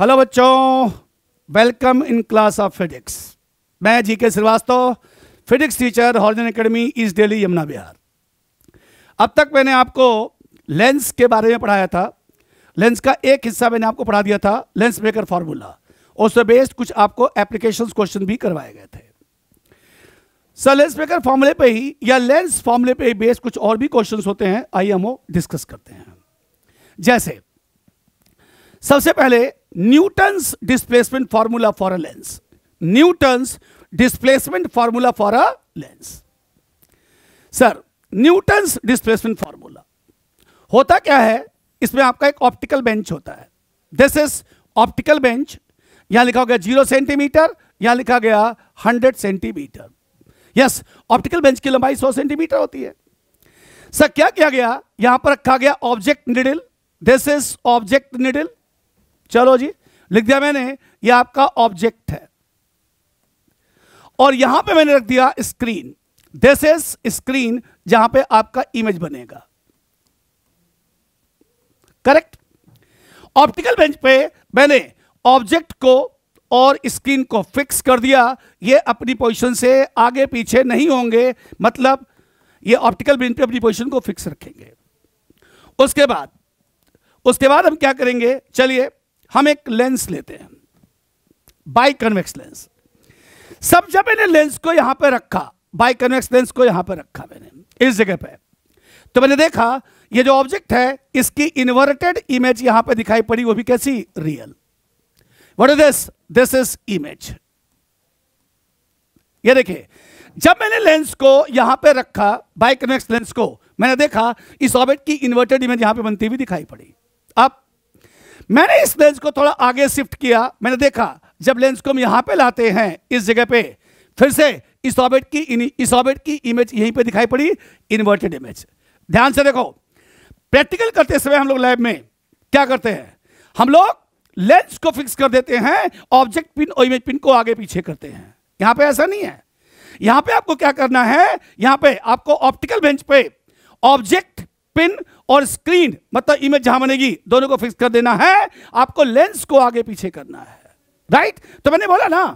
Hello बच्चों welcome in class of physics मैं G K Srivastava physics teacher horizon academy east Delhi Yamuna Vihar अब तक मैंने आपको लेंस के बारे में पढ़ाया था लेंस का एक हिस्सा मैंने आपको पढ़ा दिया था लेंस मेकर फार्मूला उससे बेस्ड कुछ आपको एप्लीकेशन क्वेश्चन भी करवाए गए थे सर लेंस मेकर फार्मूले पर ही या लेंस फार्मूले पर ही बेस्ड कुछ और भी क्वेश्चन होते हैं आइए हम वो डिस्कस करते हैं जैसे सबसे पहले Newton's displacement formula for a lens. Newton's displacement formula for a lens. Sir Newton's displacement formula. होता क्या है इसमें आपका एक ऑप्टिकल बेंच होता है दिस इज ऑप्टिकल बेंच यहां लिखा गया जीरो सेंटीमीटर यहां लिखा गया hundred centimetre yes optical bench की लंबाई सौ सेंटीमीटर होती है सर क्या किया गया यहां पर रखा गया object needle this is object needle चलो जी लिख दिया मैंने ये आपका ऑब्जेक्ट है और यहां पे मैंने रख दिया स्क्रीन दिस इज स्क्रीन जहां पे आपका इमेज बनेगा करेक्ट ऑप्टिकल बेंच पे मैंने ऑब्जेक्ट को और स्क्रीन को फिक्स कर दिया ये अपनी पोजीशन से आगे पीछे नहीं होंगे मतलब ये ऑप्टिकल बेंच पे अपनी पोजीशन को फिक्स रखेंगे उसके बाद उसके बाद हम क्या करेंगे चलिए हम एक लेंस लेते हैं बाई कन्वेक्स लेंस सब जब मैंने लेंस को यहां पर रखा बाई कन्वेक्स लेंस को यहां पर रखा मैंने इस जगह पर तो मैंने देखा ये जो ऑब्जेक्ट है इसकी इन्वर्टेड इमेज यहां पर दिखाई पड़ी वो भी कैसी real what is this this is image ये देखिए जब मैंने लेंस को यहां पे रखा बाई कन्वेक्स लेंस को मैंने देखा इस ऑब्जेक्ट की इन्वर्टेड इमेज यहां पे बनती हुई दिखाई पड़ी अब मैंने इस लेंस को थोड़ा आगे शिफ्ट किया मैंने देखा जब लेंस को हम यहां पे लाते हैं इस जगह पे फिर से इस ऑबिट की इस ऑबिट की इमेज यहीं पे दिखाई पड़ी इन्वर्टेड इमेज ध्यान से देखो प्रैक्टिकल करते समय हम लोग लैब में क्या करते हैं हम लोग लेंस को फिक्स कर देते हैं ऑब्जेक्ट पिन और इमेज पिन को आगे पीछे करते हैं यहां पर ऐसा नहीं है यहां पर आपको क्या करना है यहां पर आपको ऑप्टिकल बेंच पे ऑब्जेक्ट पिन और स्क्रीन मतलब इमेज जहां बनेगी दोनों को फिक्स कर देना है आपको लेंस को आगे पीछे करना है राइट right? तो मैंने बोला ना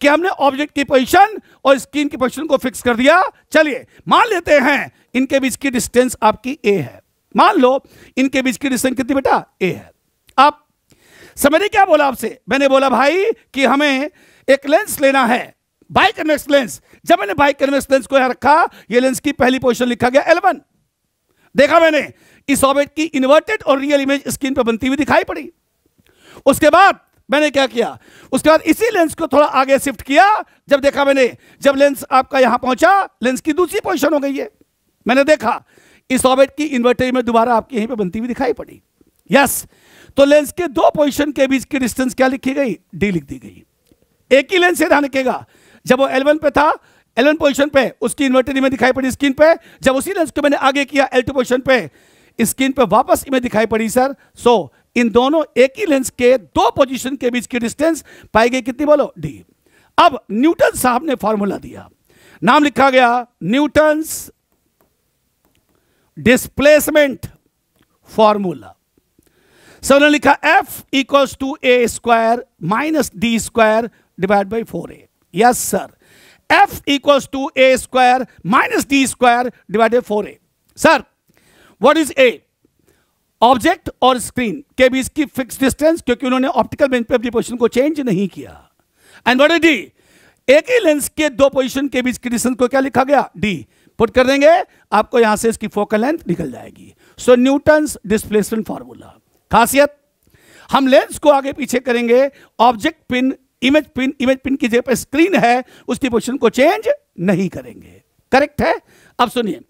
कि हमने ऑब्जेक्ट की पोजीशन और स्क्रीन की पोजीशन को फिक्स कर दिया चलिए मान लेते हैं इनके बीच की डिस्टेंस आपकी ए है मान लो इनके बीच की डिस्टेंस कितनी बेटा ए है आप समझे क्या बोला आपसे मैंने बोला भाई कि हमें एक लेंस लेना है बाइक लेंस जब मैंने बाइक लेंस को यहां रखा यह लेंस की पहली पोजिशन लिखा गया एलेवन देखा मैंने इस ऑबिट की इन्वर्टेड और रियल इमेज स्क्रीन पर बनती हुई दिखाई पड़ी उसके बाद मैंने क्या किया उसके बाद इसी लेंस को थोड़ा आगे शिफ्ट किया जब देखा मैंने जब लेंस आपका यहां पहुंचा लेंस की दूसरी पोजिशन हो गई है मैंने देखा इस ऑबिट की इन्वर्टेड इमेज दोबारा आपकी यहीं पर बनती हुई दिखाई पड़ी यस तो लेंस के दो पोजिशन के बीच की डिस्टेंस क्या लिखी गई डी लिख दी गई एक ही लेंस से ध्यान रखेगा जब वो एल पे था एल पोजिशन पे उसकी इन्वर्टर इमेज दिखाई पड़ी स्क्रीन पे जब उसी लेंस को मैंने आगे किया एल पोजिशन पे स्क्रीन पे वापस इमेज दिखाई पड़ी सर सो इन दोनों एक ही लेंस के दो पोजिशन के बीच की डिस्टेंस पाई गई कितनी बोलो डी अब न्यूटन साहब ने फॉर्मूला दिया नाम लिखा गया न्यूटन डिस्प्लेसमेंट फॉर्मूला सर ने लिखा F equals to A square minus D square divide by four A yes sir f equals to a square minus d square divided four A Sir, what is a? Object और screen के बीच की fix distance क्योंकि उन्होंने optical bench पे अपनी position को change नहीं किया एंड व्हाट इज डी एक ही लेंस के दो पोजीशन के बीच की डिस्टेंस को क्या लिखा गया डी पुट कर देंगे आपको यहां से इसकी फोकल लेंथ निकल जाएगी सो न्यूटन डिस्प्लेसमेंट फॉर्मूला खासियत हम लेंस को आगे पीछे करेंगे object pin image pin image pin की जगह पर स्क्रीन है उसकी पोजिशन को चेंज नहीं करेंगे करेक्ट है अब सुनिए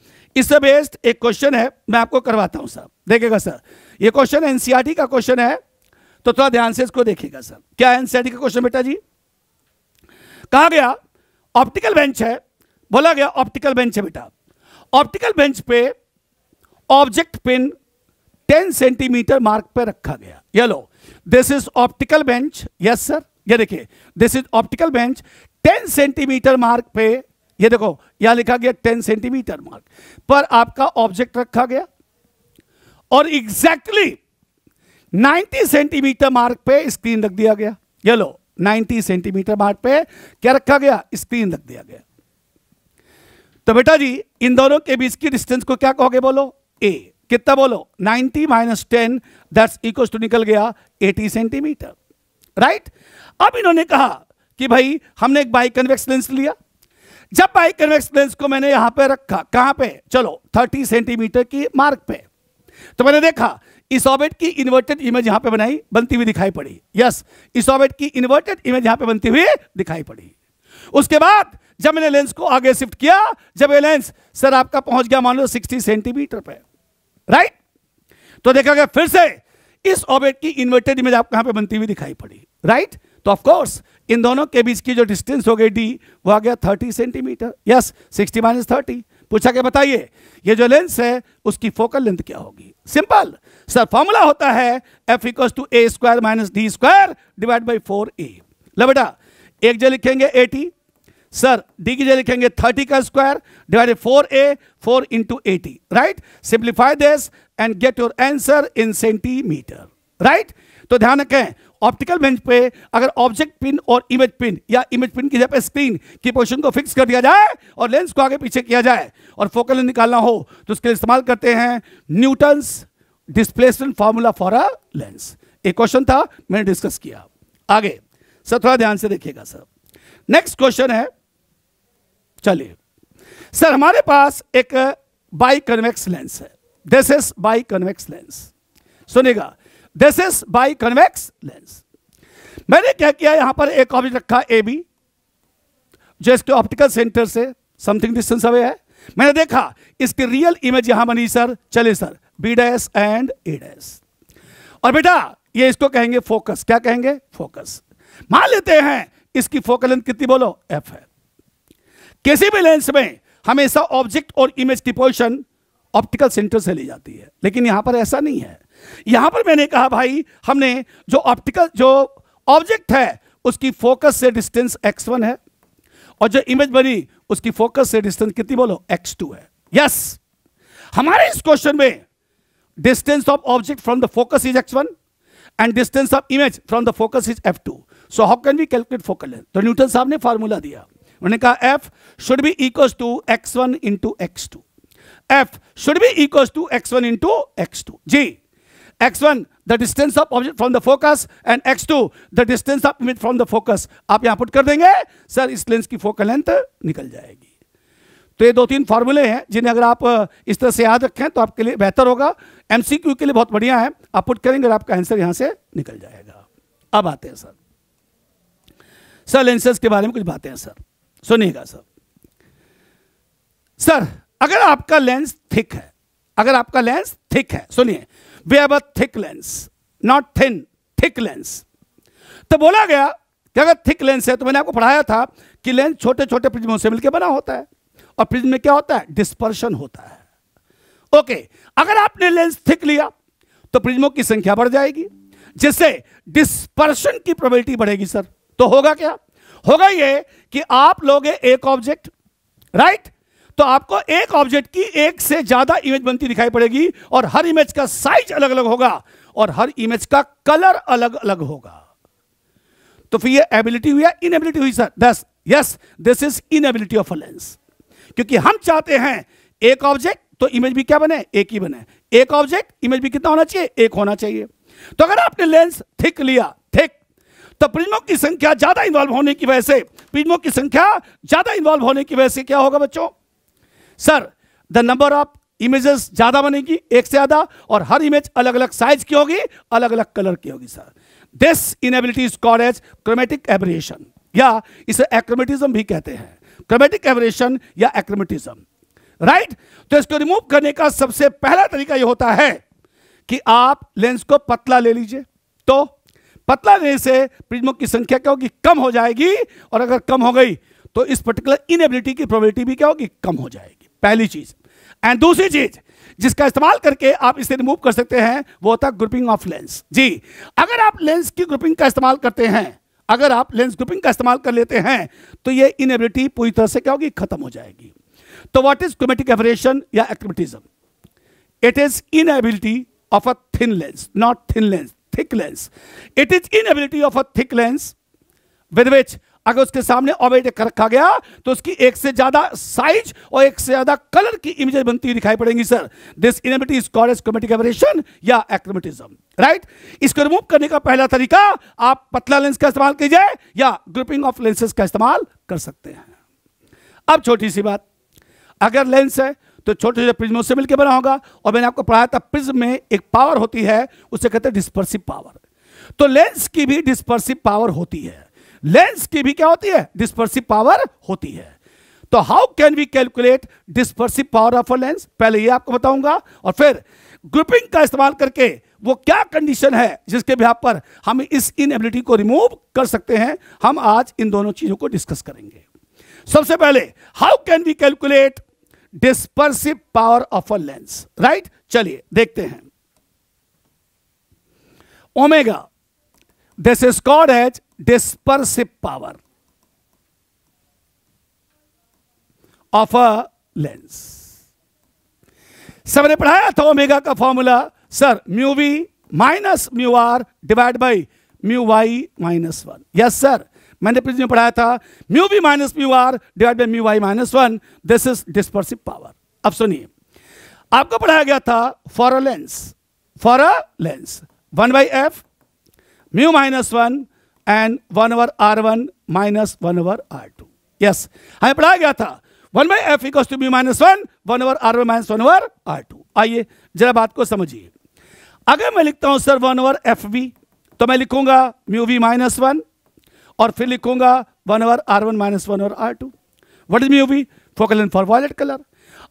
इससे बेस्ड एक क्वेश्चन है मैं आपको करवाता हूं सर देखेगा सर ये क्वेश्चन एनसीआरटी e का क्वेश्चन है तो थोड़ा ध्यान से इसको देखेगा सर क्या एनसीआरटी e का क्वेश्चन बेटा जी कहा गया ऑप्टिकल बेंच है बोला गया ऑप्टिकल बेंच है बेटा ऑप्टिकल बेंच पे ऑब्जेक्ट पिन 10 सेंटीमीटर मार्क पर रखा गया ये लो this is optical bench yes sir ये देखिए this is optical bench 10 centimetre mark पे ये देखो यहां लिखा गया 10 सेंटीमीटर मार्क पर आपका ऑब्जेक्ट रखा गया और एग्जैक्टली exactly 90 सेंटीमीटर मार्क पे स्क्रीन रख दिया गया ये लो 90 सेंटीमीटर मार्क पे क्या रखा गया स्क्रीन रख दिया गया तो बेटा जी इन दोनों के बीच की डिस्टेंस को क्या कहोगे बोलो ए कितना बोलो 90 minus ten that's equal to निकल गया 80 सेंटीमीटर राइट अब इन्होंने कहा कि भाई हमने एक बाइक कन्वेक्स लेंस लिया जब बाइक कन्वेक्स लेंस को मैंने यहां पे रखा कहां पे चलो 30 सेंटीमीटर की मार्क पे तो मैंने देखा ऑबेट की इन्वर्टेड इमेज यहां पे बनाई बनती हुई दिखाई पड़ी यस ऑबेट की इन्वर्टेड इमेज यहां पे बनती हुई दिखाई पड़ी उसके बाद जब मैंने लेंस को आगे शिफ्ट किया जब ये लेंस सर आपका पहुंच गया मान लो सिक्सटी सेंटीमीटर पे राइट तो देखा गया फिर से इस ऑबेट की इन्वर्टेड इमेज आपको यहां पर बनती हुई दिखाई पड़ी राइट तो ऑफकोर्स इन दोनों के बीच की जो डिस्टेंस हो गई डी वो आ गया thirty centimetre yes sixty minus thirty पूछा के बताइए ये जो लेंस है उसकी फोकल लेंथ क्या होगी सिंपल सर फॉर्मूला होता है F इक्व to A square minus D square divide by four A लो बेटा एक जो लिखेंगे एटी सर डी की जो लिखेंगे थर्टी का square divide four A four into eighty right simplify this and get your answer in centimetre right तो ध्यान रखें ऑप्टिकल बेंच पे अगर ऑब्जेक्ट पिन और इमेज पिन या इमेज पिन की जगह पे स्क्रीन की पोजीशन को फिक्स कर दिया जाए और लेंस को आगे पीछे किया जाए और फोकल निकालना हो तो उसके लिए इस्तेमाल करते हैं Newton's displacement formula for a lens एक क्वेश्चन था मैंने डिस्कस किया आगे सर थोड़ा ध्यान से देखिएगा सर नेक्स्ट क्वेश्चन है चलिए सर हमारे पास एक बाई कन्वेक्स लेंस है this is by convex lens सुनेगा this is by convex lens मैंने क्या किया यहां पर एक ऑब्जेक्ट रखा ए बी जो इसके ऑप्टिकल सेंटर से समथिंग डिस्टेंस अवे है मैंने देखा इसकी रियल इमेज यहां बनी सर चले sir B dash and A dash और बेटा ये इसको कहेंगे फोकस क्या कहेंगे फोकस मान लेते हैं इसकी फोकल लेंथ कितनी बोलो एफ है किसी भी लेंस में हमेशा ऑब्जेक्ट और इमेज की पोजिशन ऑप्टिकल सेंटर से ली जाती है लेकिन यहां पर ऐसा नहीं है यहां पर मैंने कहा भाई हमने जो ऑप्टिकल जो ऑब्जेक्ट है उसकी फोकस से डिस्टेंस एक्स वन है और जो इमेज बनी उसकी फोकस से डिस्टेंस कितनी बोलो एक्स टू है यस हमारे इस क्वेश्चन में distance of object from the focus is X one and distance of image from the focus is F two so how can we calculate focal length तो Newton साहब ने फार्मूला दिया उन्होंने कहा F should be equal to X one into X two F should be equals to x1 into x2. G, x1 the distance of object from the focus and x2 the distance of image from the focus. आप यहां put कर देंगे sir इस lens की focal length निकल जाएगी तो ये दो तीन फार्मूले हैं जिन्हें अगर आप uh, इस तरह से याद रखें तो आपके लिए बेहतर होगा एमसीक्यू के लिए बहुत बढ़िया है आप पुट करेंगे आपका आंसर यहां से निकल जाएगा अब आते हैं सर सर लेंसेज के बारे में कुछ बातें हैं सर सुनिएगा सर सर अगर आपका लेंस थिक है अगर आपका लेंस थिक है सुनिए वे अब thick lens not thin thick lens तो बोला गया कि अगर थिक लेंस है तो मैंने आपको पढ़ाया था कि लेंस छोटे छोटे प्रिज्मों से मिलकर बना होता है और प्रिज्म में क्या होता है डिस्पर्शन होता है ओके अगर आपने लेंस थिक लिया तो प्रिज्मों की संख्या बढ़ जाएगी जिससे डिस्पर्शन की प्रोबेबिलिटी बढ़ेगी सर तो होगा क्या होगा ये कि आप लोगे एक ऑब्जेक्ट राइट तो आपको एक ऑब्जेक्ट की एक से ज्यादा इमेज बनती दिखाई पड़ेगी और हर इमेज का साइज अलग अलग होगा और हर इमेज का कलर अलग अलग होगा तो फिर ये एबिलिटी हुई या इनएबिलिटी हुई सर दस yes this is inability of a lens क्योंकि हम चाहते हैं एक ऑब्जेक्ट तो इमेज भी क्या बने एक ही बने एक ऑब्जेक्ट इमेज भी कितना होना चाहिए एक होना चाहिए तो अगर आपने लेंस थिक लिया थिक तो प्रिज्मों की संख्या ज्यादा इन्वॉल्व होने की वजह से प्रिज्मों की संख्या ज्यादा इन्वॉल्व होने की वजह से क्या होगा बच्चों sir the number of images ज़्यादा बनेगी एक से ज़्यादा और हर इमेज अलग अलग साइज की होगी अलग अलग कलर की होगी sir this inability is called as chromatic aberration या इसे एक्रोमेटिज्म भी कहते हैं क्रोमेटिक एबरेशन या एक्रोमेटिज्म राइट तो इसको रिमूव करने का सबसे पहला तरीका यह होता है कि आप लेंस को पतला ले लीजिए तो पतला लेने से प्रिज्मों की संख्या क्या होगी कम हो जाएगी और अगर कम हो गई तो इस पर्टिकुलर इनएबिलिटी की प्रोबेबिलिटी भी क्या होगी कम हो जाएगी पहली चीज एंड दूसरी चीज जिसका इस्तेमाल करके आप इसे रिमूव कर सकते हैं वो होता है ग्रुपिंग ऑफ लेंस जी अगर आप लेंस की ग्रुपिंग का इस्तेमाल करते हैं अगर आप लेंस ग्रुपिंग का इस्तेमाल कर लेते हैं तो ये इनएबिलिटी पूरी तरह से क्या होगी खत्म हो जाएगी तो व्हाट इज क्रोमेटिक एवरेशन या achromatism it is inability of a thin lens not thin lens thick lens it is inability of a thick lens with which अगर उसके सामने ऑब्जेक्ट कर रखा गया तो उसकी एक से ज्यादा साइज और एक से ज्यादा कलर की इमेज बनती हुई दिखाई पड़ेगी sir this inability is called as chromatic या एक्रोमेटिज्म राइट इसको रिमूव करने का पहला तरीका आप पतला लेंस का इस्तेमाल कीजिए या ग्रुपिंग ऑफ लेंसेज का इस्तेमाल कर सकते हैं अब छोटी सी बात अगर लेंस है तो छोटे छोटे प्रिज्मों से मिलकर बना होगा और मैंने आपको पढ़ाया था प्रिज्म में एक पावर होती है उसे कहते हैं डिस्पर्सिव पावर तो लेंस की भी डिस्पर्सिव पावर होती है लेंस की भी क्या होती है डिस्पर्सिव पावर होती है तो how can we calculate dispersive power of a lens पहले ये आपको बताऊंगा और फिर ग्रुपिंग का इस्तेमाल करके वो क्या कंडीशन है जिसके बिहार पर हम इस इनएबिलिटी को रिमूव कर सकते हैं हम आज इन दोनों चीजों को डिस्कस करेंगे सबसे पहले how can we calculate dispersive power of a lens right चलिए देखते हैं omega this is called as dispersive power of a lens सबने पढ़ाया था ओमेगा का formula sir mu V minus mu R divide by mu Y minus one yes sir मैंने prism पढ़ाया था mu V minus mu R divide by mu Y minus one this is dispersive power अब सुनिए आपको पढ़ाया गया था for a lens for a lens one by F mu minus one and one over R one minus one over R two yes हमें पढ़ाया गया था one by F इक्व to B minus one one over R one minus one over R two आइए जरा बात को समझिए अगर मैं लिखता हूं sir one over F B तो मैं लिखूंगा म्यू वी माइनस वन और फिर लिखूंगा one over R one minus one over R two what is mu V focal in for violet colour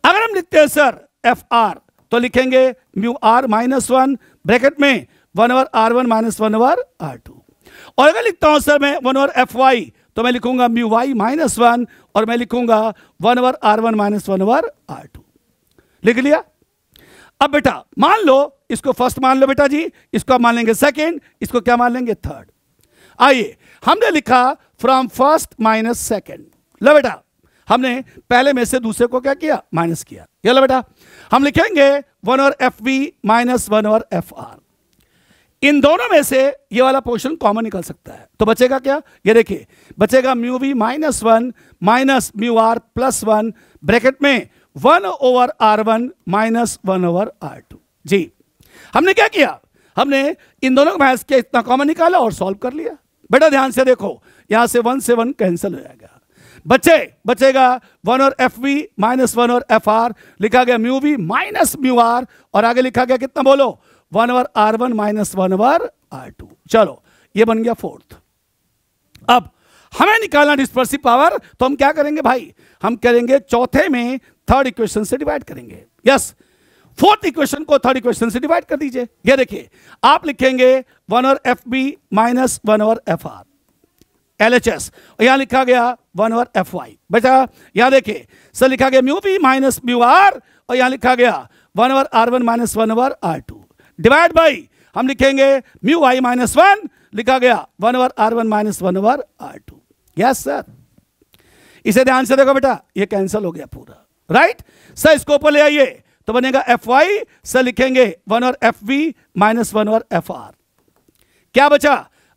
अगर हम लिखते हैं सर एफ आर तो लिखेंगे mu R minus one bracket में one over R one minus one over R two और अगर लिखता हूं सर मैं वन ओवर एफ वाई तो मैं लिखूंगा म्यू वाई माइनस वन और मैं लिखूंगा one over R one minus one over R two लिख लिया अब बेटा मान लो इसको फर्स्ट मान लो बेटा जी इसको मान लेंगे सेकेंड इसको क्या मान लेंगे थर्ड आइए हमने लिखा फ्रॉम फर्स्ट माइनस सेकेंड लो बेटा हमने पहले में से दूसरे को क्या किया माइनस किया ये लो बेटा हम लिखेंगे वन और एफ वी माइनस वन और एफ आर इन दोनों में से ये वाला पोर्शन कॉमन निकल सकता है तो बचेगा क्या ये देखिए बचेगा mu V minus one minus mu R plus one bracket में one over R one minus one over R two जी हमने क्या किया हमने इन दोनों मैथ्स के इतना कॉमन निकाला और सॉल्व कर लिया बेटा ध्यान से देखो यहां से वन से वन कैंसिल हो जाएगा बच्चे बचेगा वन और एफ वी माइनस वन और एफ आर लिखा गया mu V minus mu R और आगे लिखा गया कितना बोलो one over R one minus one over R two चलो ये बन गया फोर्थ अब हमें निकालना डिस्पर्सिव पावर तो हम क्या करेंगे भाई हम करेंगे चौथे में थर्ड इक्वेशन से डिवाइड करेंगे यस फोर्थ इक्वेशन को थर्ड इक्वेशन से डिवाइड कर दीजिए ये देखिए आप लिखेंगे one over F B minus one over F R L H S यहां लिखा गया वन ओवर एफ वाई बेटा यहां देखिए सर लिखा गया mu B minus mu R और यहां लिखा गया one over R one minus one over R two divide by हम लिखेंगे म्यू आई माइनस वन लिखा गया one over R one minus one over R two yes sir इसे ध्यान से देखो बेटा ये कैंसिल हो गया पूरा राइट सर इसको ऊपर ले आइए तो बनेगा एफ वाई सर लिखेंगे one over F V minus one over F R क्या बचा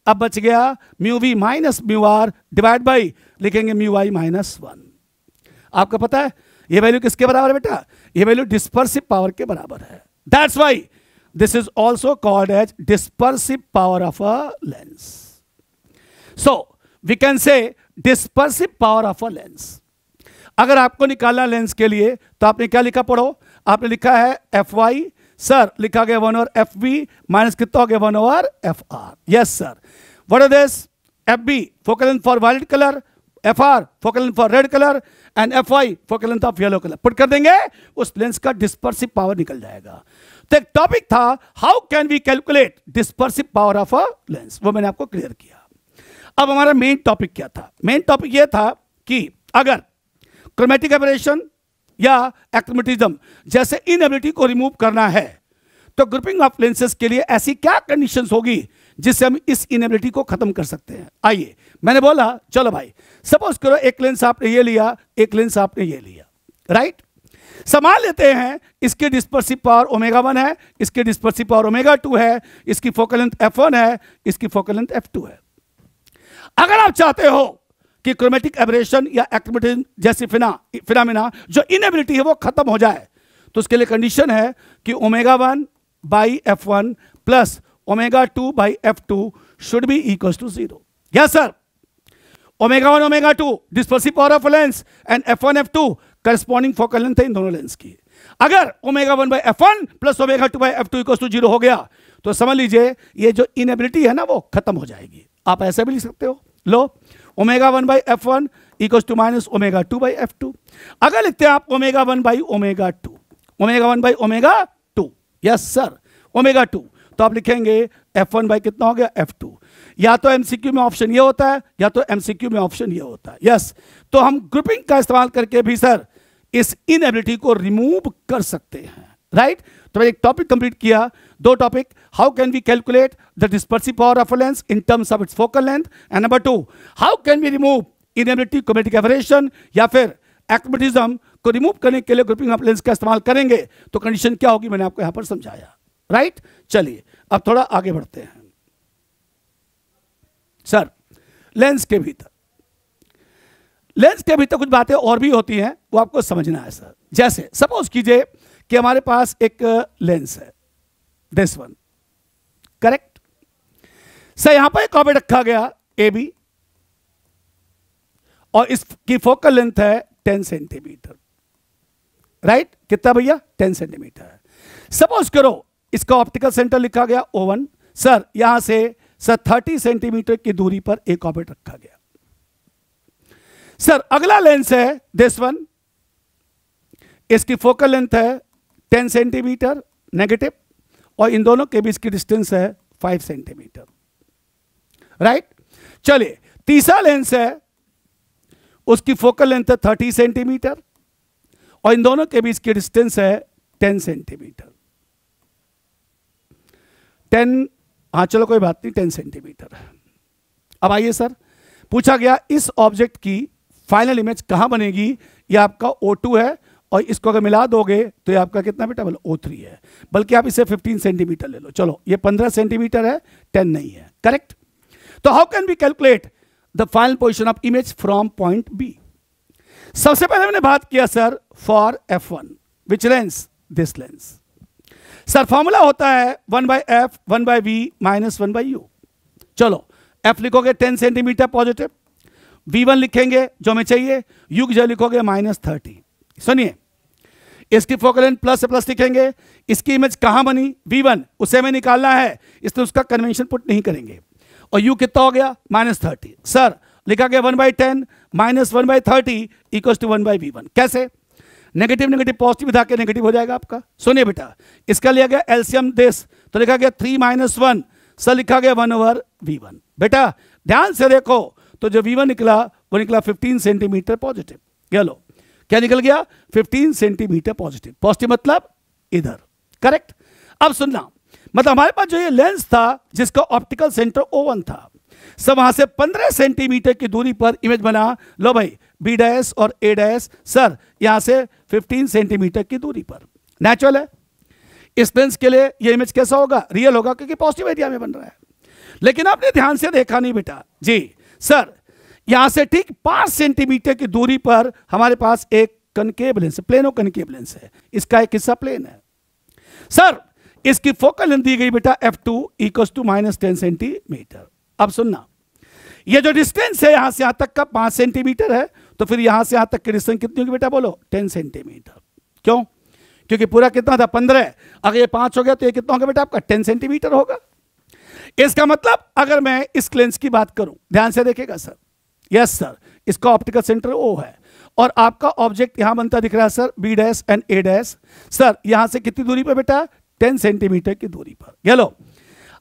अब बच गया mu V minus mu R divide by लिखेंगे म्यू आई माइनस वन आपको पता है ये वैल्यू किसके बराबर है बेटा ये वैल्यू डिस्पर्सिव पावर के बराबर है that's why This is also called as dispersive power of a lens. So, we can say dispersive power of a lens. अगर आपको निकालना लेंस के लिए तो आपने क्या लिखा पढ़ो आपने लिखा है एफ वाई सर लिखा गया one over F B minus कितना हो गया one over F R yes sir what are this F B focal for wild colour F R focal for red colour and F Y focal of yellow colour put कर देंगे उस lens का dispersive power निकल जाएगा तो एक topic था how can we calculate dispersive power of a lens वो मैंने आपको क्लियर किया अब हमारा मेन टॉपिक क्या था मेन टॉपिक यह था कि अगर क्रोमेटिक एपरेशन या एक्मेटिज्म जैसे इनएबिलिटी को रिमूव करना है तो ग्रुपिंग ऑफ लेंसेज के लिए ऐसी क्या कंडीशंस होगी जिससे हम इस इनएबिलिटी को खत्म कर सकते हैं आइए मैंने बोला चलो भाई सपोज करो एक लेंस आपने ये लिया एक लेंस आपने ये लिया राइट समान लेते हैं इसके डिस्पर्सिव पावर ओमेगा वन है इसके डिस्पर्सिव पावर ओमेगा टू है इसकी फोकल लेंथ एफ वन है इसकी फोकल लेंथ एफ टू है अगर आप चाहते हो कि क्रोमेटिक एबरेशन या एक्टिविटी जैसी फिना फिनामिना जो इनएबिलिटी है वो खत्म हो जाए तो उसके लिए कंडीशन है कि omega one by F one plus omega two by F two should be equal to zero sir omega one omega two dispersive power of lens and F one F two corresponding focal length है इन दोनों lens की अगर omega one by F one plus omega two by F two equal to zero हो गया तो समझ लीजिए ये जो इनएबिलिटी है ना वो खत्म हो जाएगी आप ऐसे भी लिख सकते हो लो omega one by F one equal to minus omega two by F two अगर लिखते हैं आप omega one by omega two omega one by omega two yes sir omega two तो आप लिखेंगे एफ वन बाई कितना हो गया एफ टू या तो एमसीक्यू में ऑप्शन ये होता है या तो एमसीक्यू में ऑप्शन ये होता है यस तो हम ग्रुपिंग का इस्तेमाल करके भी सर इस इनएबिलिटी को रिमूव कर सकते हैं राइट right? तो मैंने एक टॉपिक कंप्लीट किया दो topic how can we calculate the dispersive power of lens in terms of its focal length and number two how can we remove inability chromatic aberration या फिर एक्मेटिज्म को रिमूव करने के लिए ग्रुपिंग ऑफ लेंस का इस्तेमाल करेंगे तो कंडीशन क्या होगी मैंने आपको यहां पर समझाया राइट right? चलिए अब थोड़ा आगे बढ़ते हैं सर लेंस के भीतर लेंस के भीतर कुछ बातें और भी होती हैं वो आपको समझना है सर जैसे सपोज कीजिए कि हमारे पास एक लेंस है दिस वन करेक्ट सर यहां पर एक कॉपी रखा गया ए बी और इसकी फोकल लेंथ है टेन सेंटीमीटर राइट कितना भैया टेन सेंटीमीटर है सपोज करो इसका ऑप्टिकल सेंटर लिखा गया ओवन सर यहां से सर थर्टी सेंटीमीटर की दूरी पर एक ऑबिट रखा गया सर अगला लेंस है दिस वन इसकी फोकल लेंथ है टेन सेंटीमीटर नेगेटिव और इन दोनों के बीच की डिस्टेंस है फाइव सेंटीमीटर राइट चलिए तीसरा लेंस है उसकी फोकल लेंथ है थर्टी सेंटीमीटर और इन दोनों के बीच की डिस्टेंस है टेन सेंटीमीटर टेन हाँ चलो कोई बात नहीं टेन सेंटीमीटर अब आइए सर पूछा गया इस ऑब्जेक्ट की फाइनल इमेज कहाँ बनेगी ये आपका ओ है और इसको अगर मिला दोगे तो ये आपका कितना बेटा बोलो ओ थ्री है बल्कि आप इसे 15 सेंटीमीटर ले लो चलो ये 15 सेंटीमीटर है 10 नहीं है करेक्ट तो how can be calculate the final position of image from point B सबसे पहले मैंने बात किया sir for F one which lens this lens sir formula होता है one by F one by V minus one by U चलो F लिखोगे ten centimetre positive V one लिखेंगे जो हमें चाहिए यू की जगह लिखोगे माइनस थर्टी सुनिए इसकी लेंथ प्लस से प्लस लिखेंगे इसकी इमेज कहां बनी वी वन उसे हमें निकालना है इसलिए उसका कन्वेंशन पुट नहीं करेंगे और यू कितना हो गया माइनस थर्टी सर लिखा गया one by ten minus one by thirty equal to one by V one कैसे नेगेटिव नेगेटिव पॉजिटिव उठा के नेगेटिव हो जाएगा आपका सुनिए बेटा इसका लिया गया एल्सियम देश तो लिखा गया थ्री माइनस वन सर लिखा गया वन ओवर वी वन बेटा ध्यान से देखो तो जो वीवा निकला वो निकला 15 सेंटीमीटर पॉजिटिव क्या लो क्या निकल गया 15 सेंटीमीटर पॉजिटिव पॉजिटिव मतलब इधर करेक्ट अब सुनना मतलब हमारे पास जो ये लेंस था जिसका ऑप्टिकल सेंटर ओ वन था सब वहां से 15 सेंटीमीटर की दूरी पर इमेज बना लो भाई बी डैस और ए डैस सर यहां से 15 सेंटीमीटर की दूरी पर नेचुरल है इस लेंस के लिए ये इमेज कैसा होगा रियल होगा क्योंकि पॉजिटिव एरिया में बन रहा है लेकिन आपने ध्यान से देखा नहीं बेटा जी सर यहां से ठीक पांच सेंटीमीटर की दूरी पर हमारे पास एक concave lens plano concave lens है इसका एक हिस्सा प्लेन है सर इसकी फोकल लेंथ दी गई बेटा F two equal to minus ten centimetre अब सुनना ये जो डिस्टेंस है यहां से यहां तक का पांच सेंटीमीटर है तो फिर यहां से यहां तक की डिस्टेंस कितनी होगी बेटा बोलो टेन सेंटीमीटर क्यों क्योंकि पूरा कितना था पंद्रह अगर ये पांच हो गया तो ये कितना होगा बेटा आपका टेन सेंटीमीटर होगा इसका मतलब अगर मैं इस लेंस की बात करूं ध्यान से देखेगा सर यस सर इसका ऑप्टिकल सेंटर ओ है और आपका ऑब्जेक्ट यहां बनता दिख रहा है sir B dash and A dash sir यहां से कितनी दूरी पर बेटा टेन सेंटीमीटर की दूरी पर ये लो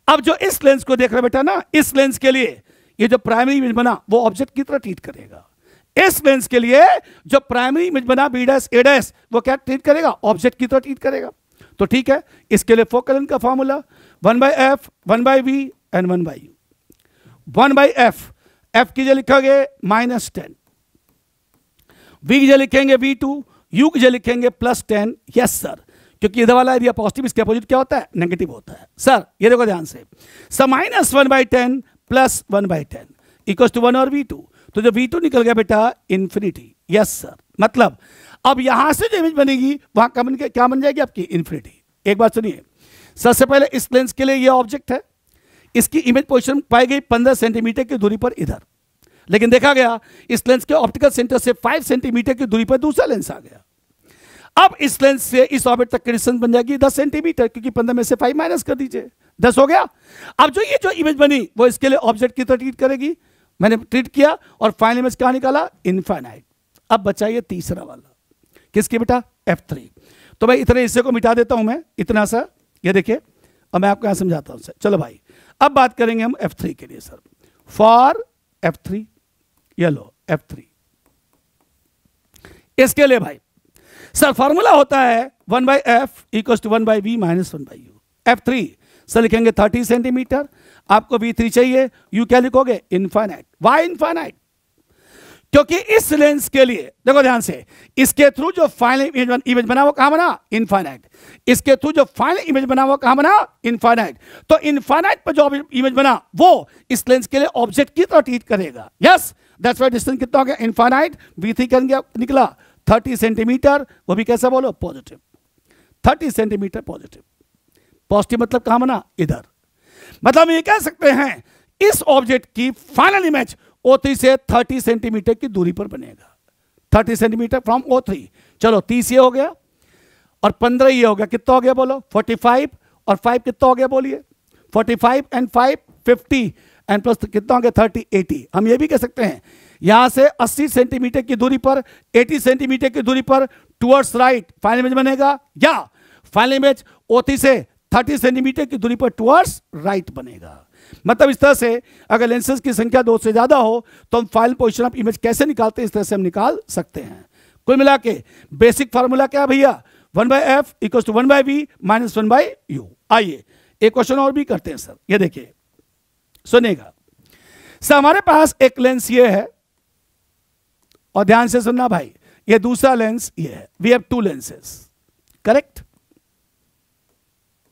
अब जो इस लेंस को देख रहे बेटा ना इस लेंस के लिए ये जो प्राइमरी इमेज बना वो ऑब्जेक्ट की तरह ट्रीट करेगा इस लेंस के लिए जो प्राइमरी इमेज बना बी डैश ए डैश वो क्या ट्रीट करेगा ऑब्जेक्ट की तरह ट्रीट करेगा तो ठीक है इसके लिए फोकलन का formula one by F one by V and one by U one by F F की जगह लिखोगे माइनस टेन वी की जो लिखेंगे वी टू यू की जो लिखेंगे प्लस टेन यस सर क्योंकि इधर वाला एरिया पॉजिटिव इसके अपोजिट क्या होता है नेगेटिव होता है सर ये देखो ध्यान से sir minus one by ten plus one by ten equal to one और वी टू तो जो वी टू निकल गया बेटा इन्फिनिटी यस सर मतलब अब यहां से जो इमेज बनेगी वहां क्या बन जाएगी आपकी इन्फिनिटी एक बात सुनिए सबसे पहले इस लेंस के लिए यह ऑब्जेक्ट है इसकी इमेज पोजिशन पाई गई पंद्रह सेंटीमीटर की दूरी पर इधर लेकिन देखा गया इस लेंस के ऑप्टिकल सेंटर से फाइव सेंटीमीटर की दूरी पर दूसरा लेंस आ गया अब इस लेंस से इस ऑर्बिट तक की बन जाएगी दस सेंटीमीटर क्योंकि पंद्रह में से फाइव माइनस कर दीजिए दस हो गया अब जो ये जो इमेज बनी वो इसके लिए ऑब्जेक्ट की तरह ट्रीट करेगी मैंने ट्रीट किया और फाइनल इमेज कहा निकाला इनफाइनाइट अब बचा तीसरा वाला किसकी बेटा एफ थ्री तो मैं इतने हिस्से को मिटा देता हूं मैं इतना सा ये देखिए अब मैं आपको यहां समझाता हूं सर चलो भाई अब बात करेंगे हम एफ थ्री के लिए सर फॉर एफ थ्री ये लो एफ थ्री इसके लिए भाई सर फॉर्मूला होता है one by F इक्व to one by V minus one by U F three sir लिखेंगे थर्टी सेंटीमीटर आपको वी थ्री चाहिए यू क्या लिखोगे इन्फाइनाइट वाई इन्फाइनाइट क्योंकि इस लेंस के लिए देखो ध्यान से इसके थ्रू जो फाइनल इमेज, इमेज बना वो कहा बना इनफाइनाइट इसके थ्रू जो फाइनल इमेज बना वो कहा बना इनफाइनाइट तो इनफाइनाइट पर जो इमेज बना वो इस लेंस के लिए ऑब्जेक्ट की तरह ट्रीट करेगा यस दैट्स वाई डिस्टेंस कितना हो गया इनफाइनाइट बी थ्री करेंगे निकला थर्टी सेंटीमीटर वो भी कैसा बोलो positive thirty centimetre positive positive मतलब कहा बना इधर मतलब ये कह सकते हैं इस ऑब्जेक्ट की फाइनल इमेज ओ थ्री से थर्टी सेंटीमीटर की दूरी पर बनेगा thirty centimetre from O three चलो तीस ये हो गया और पंद्रह ये हो गया कितना हो गया बोलो फोर्टी फाइव और फाइव कितना हो गया बोलिए forty five and five fifty and plus कितना हो गया थर्टी एटी हम ये भी कह सकते हैं यहां से 80 सेंटीमीटर की दूरी पर 80 सेंटीमीटर की दूरी पर टूअर्ड्स राइट फाइनल इमेज बनेगा या फाइनल इमेज ओती से थर्टी सेंटीमीटर की दूरी पर टूअर्ड्स राइट बनेगा मतलब इस तरह से अगर लेंसेज की संख्या दो से ज़्यादा हो तो हम फाइल पोजिशन ऑफ इमेज कैसे निकालते हैं इस तरह से हम निकाल सकते हैं कुल मिला के बेसिक फार्मूला क्या भैया one by F इक्व to one by B minus one by U आइए एक क्वेश्चन और भी करते हैं सर ये देखिए सुनेगा सर हमारे पास एक लेंस ये है और ध्यान से सुनना भाई ये दूसरा लेंस ये है we have two lenses correct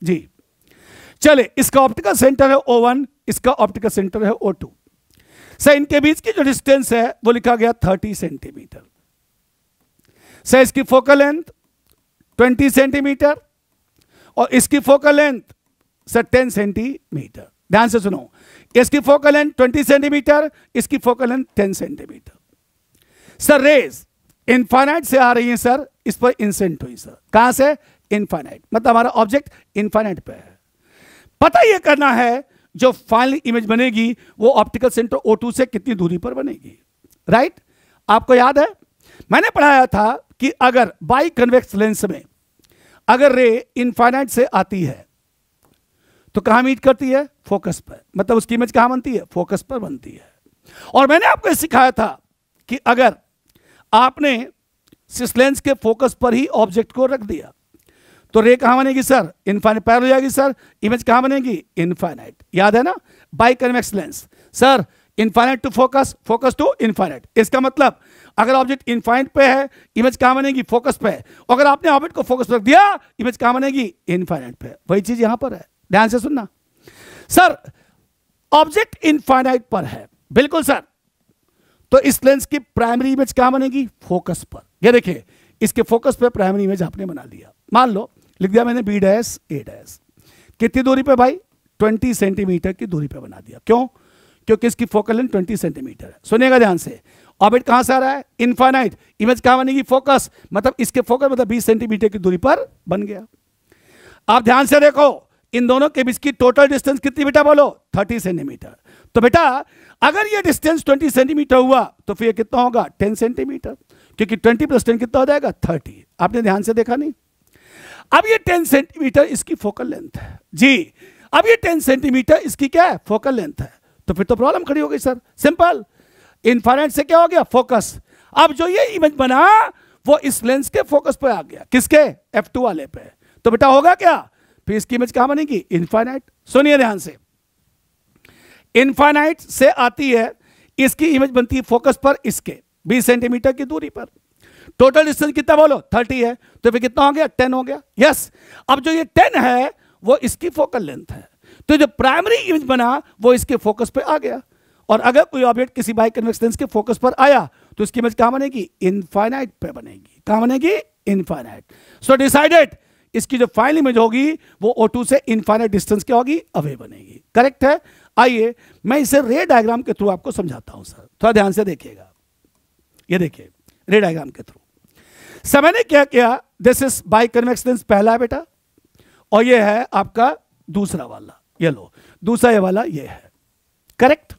जी चले इसका ऑप्टिकल सेंटर है ओ वन इसका ऑप्टिकल सेंटर है ओ टू सर इनके बीच की जो डिस्टेंस है वो लिखा गया थर्टी सेंटीमीटर सर इसकी फोकल लेंथ ट्वेंटी सेंटीमीटर और इसकी focal length sir ten centimetre ध्यान से सुनो इसकी फोकल लेंथ ट्वेंटी सेंटीमीटर इसकी focal length ten centimetre sir rays infinite से आ रही है सर इस पर इंसेंट हुई सर कहां से इन्फाइनाइट मतलब हमारा ऑब्जेक्ट इन्फाइनाइट पे है पता यह करना है जो फाइनल इमेज बनेगी वो ऑप्टिकल सेंटर O2 से कितनी दूरी पर बनेगी राइट आपको याद है मैंने पढ़ाया था कि अगर बाई कन्वेक्स लेंस में अगर रे इनफाइनाइट से आती है तो कहां मीट करती है फोकस पर मतलब उसकी इमेज कहां बनती है फोकस पर बनती है और मैंने आपको यह सिखाया था कि अगर आपने सिस लेंस के फोकस पर ही ऑब्जेक्ट को रख दिया तो रे कहां बनेगी सर इनफाइनाइट पैरल हो जाएगी सर इमेज कहां बनेगी इनफाइनाइट याद है ना by convex lens sir infinite to focus focus to infinite इसका मतलब अगर ऑब्जेक्ट इनफाइनाइट पे है इमेज कहां बनेगी फोकस पे अगर आपने ऑब्जेक्ट को फोकस रख दिया इमेज कहां बनेगी इनफाइनाइट पे वही चीज यहां पर है ध्यान से सुनना सर ऑब्जेक्ट इनफाइनाइट पर है बिल्कुल सर तो इस लेंस की प्राइमरी इमेज कहां बनेगी फोकस पर ये देखिए इसके फोकस पे प्राइमरी इमेज आपने बना लिया मान लो लिख दिया मैंने बी डैश ए डैश कितनी दूरी पे भाई 20 सेंटीमीटर की दूरी पे बना दिया क्यों क्योंकि इसकी फोकल लेंथ 20 सेंटीमीटर है सुनेगा ध्यान से ऑबिट कहां से आ रहा है इन्फानाइट इमेज कहां बनेगी फोकस मतलब इसके फोकस मतलब बीस सेंटीमीटर की दूरी पर बन गया आप ध्यान से देखो इन दोनों के बीच की टोटल डिस्टेंस कितनी बेटा बोलो थर्टी सेंटीमीटर तो बेटा अगर ये डिस्टेंस 20 सेंटीमीटर हुआ तो फिर ये कितना होगा 10 सेंटीमीटर क्योंकि 20 प्लस टेन कितना हो जाएगा 30 आपने ध्यान से देखा नहीं अब ये टेन सेंटीमीटर इसकी फोकल लेंथ है जी अब ये टेन सेंटीमीटर इसकी क्या है फोकल लेंथ है तो फिर तो प्रॉब्लम खड़ी हो गई सर सिंपल इन्फ्रारेड से क्या हो गया फोकस अब जो ये इमेज बना वो इस लेंस के फोकस पर आ गया किसके एफ टू वाले पे तो बेटा होगा क्या फिर इसकी इमेज कहां बनेगी इन्फाइनाइट सुनिए ध्यान से इन्फाइनाइट से आती है इसकी इमेज बनती है फोकस पर इसके 20 सेंटीमीटर की दूरी पर टोटल डिस्टेंस कितना बोलो थर्टी है तो फिर कितना हो गया टेन हो गया यस yes. अब जो ये टेन है वो इसकी फोकल लेंथ है तो जो प्राइमरी इमेज बना वो इसके फोकस पे आ गया और अगर कोई ऑब्जेक्ट किसी बाइक कन्वेक्सेंस के फोकस पर आया तो इसकी इमेज कहां बनेगी इनफाइनाइट पे बनेगी कहां बनेगी इनफाइनाइट सो डिसाइडेड इसकी जो फाइनल इमेज होगी वो O2 से इनफाइनाइट डिस्टेंस क्या होगी अवे बनेगी करेक्ट है आइए मैं इसे रे डायग्राम के थ्रू आपको समझाता हूं सर थोड़ा ध्यान से देखिएगा ये देखिए रे डायग्राम के थ्रू समय ने क्या किया दिस इज बाई कन्वेक्सलेंस पहला बेटा और ये है आपका दूसरा वाला ये लो दूसरा ये वाला ये है करेक्ट